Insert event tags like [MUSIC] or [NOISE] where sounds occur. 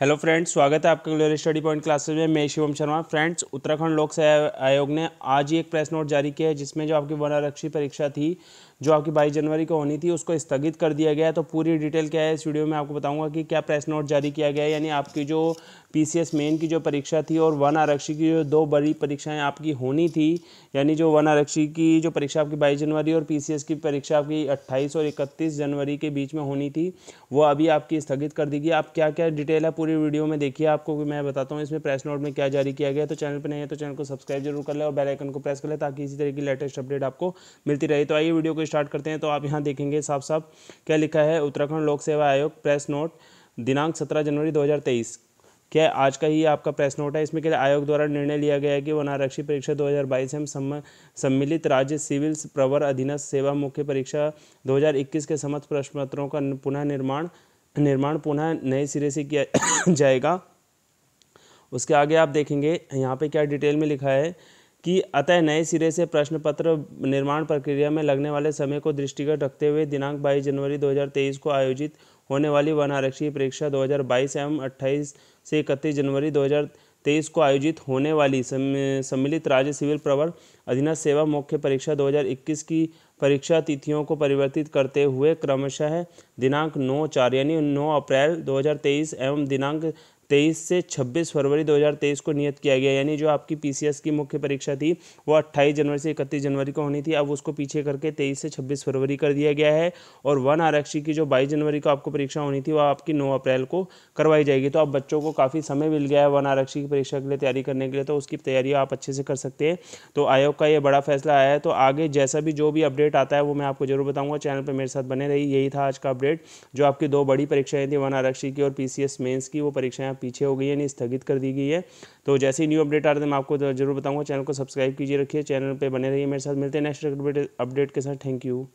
hello friends स्वागत है आपका ग्लोरी स्टडी पॉइंट क्लासेस में मैं शिवम शर्मा फ्रेंड्स उत्तराखंड लोक सेवा आयोग ने आज ही एक प्रेस नोट जारी किया है जिसमें जो आपकी वनारक्षी परीक्षा थी जो आपकी बाईस जनवरी को होनी थी उसको स्थगित कर दिया गया है तो पूरी डिटेल क्या है इस वीडियो में आपको बताऊंगा कि क्या प्रेस नोट जारी किया गया है यानी आपकी जो पी मेन की जो परीक्षा थी और वन आरक्षी की जो दो बड़ी परीक्षाएं आपकी होनी थी यानी जो वन आरक्षी की जो परीक्षा आपकी बाईस जनवरी और पी की परीक्षा आपकी अट्ठाईस और इकतीस जनवरी के बीच में होनी थी वो अभी आपकी स्थगित कर दी गई आप क्या क्या डिटेल है पूरी वीडियो में देखिए आपको मैं बताता हूँ इसमें प्रेस नोट में क्या जारी किया गया तो चैनल पर नहीं है तो चैनल तो को सब्सक्राइब जरूर कर लें और बेलाइकन को प्रेस कर लें ताकि इसी तरह की लेटेस्ट अपडेट आपको मिलती रहे तो आइए वीडियो को स्टार्ट करते हैं तो आप यहाँ देखेंगे साफ साफ क्या लिखा है उत्तराखंड लोक सेवा आयोग प्रेस नोट दिनांक सत्रह जनवरी 2023 क्या आज का ही आपका प्रेस नोट है इसमें क्या आयोग द्वारा निर्णय लिया गया है कि वनारक्षी परीक्षा 2022 हजार एवं सम्मिलित राज्य सिविल प्रवर अधीनस्थ सेवा मुख्य परीक्षा 2021 के समस्त प्रश्न पत्रों का पुनः निर्माण निर्माण पुनः नए सिरे से किया [COUGHS] जाएगा उसके आगे आप देखेंगे यहाँ पे क्या डिटेल में लिखा है कि अतः नए सिरे से प्रश्न पत्र निर्माण प्रक्रिया में लगने वाले समय को दृष्टिगत रखते हुए दिनांक 22 जनवरी 2023 को आयोजित होने वाली वन आरक्षी परीक्षा 2022 एवं 28 से इकतीस जनवरी 2023 को आयोजित होने वाली सम्मिलित राज्य सिविल प्रवर अधीनस्थ सेवा मुख्य परीक्षा 2021 की परीक्षा तिथियों को परिवर्तित करते हुए क्रमशः दिनांक नौ चार यानी नौ अप्रैल 2023 एवं दिनांक तेईस से छब्बीस फरवरी 2023 को नियत किया गया यानी जो आपकी पीसीएस की मुख्य परीक्षा थी वो अट्ठाईस जनवरी से इकतीस जनवरी को होनी थी अब उसको पीछे करके तेईस से छब्बीस फरवरी कर दिया गया है और वन आरक्षी की जो बाईस जनवरी को आपको परीक्षा होनी थी वह आपकी नौ अप्रैल को करवाई जाएगी तो अब बच्चों को काफ़ी समय मिल गया है वन आरक्षी की परीक्षा के लिए तैयारी करने के लिए तो उसकी तैयारी आप अच्छे से कर सकते हैं तो आयोग का ये बड़ा फैसला आया है तो आगे जैसा भी जो भी अपडेट अपडेट आता है वो मैं आपको जरूर बताऊंगा चैनल पर मेरे साथ बने रही यही था आज का अपडेट जो आपकी दो बड़ी परीक्षाएं थी वन आरक्षी की और पीसीएस मेंस की वो परीक्षाएं पीछे हो गई यानी स्थगित कर दी गई है तो जैसे ही न्यू अपडेट आ रहे है मैं आपको जरूर बताऊँगा चैनल को सब्सक्राइब कीजिए रखिए चैनल पर बने रहिए मेरे साथ मिलते हैं नेक्स्ट अपडेट के साथ थैंक यू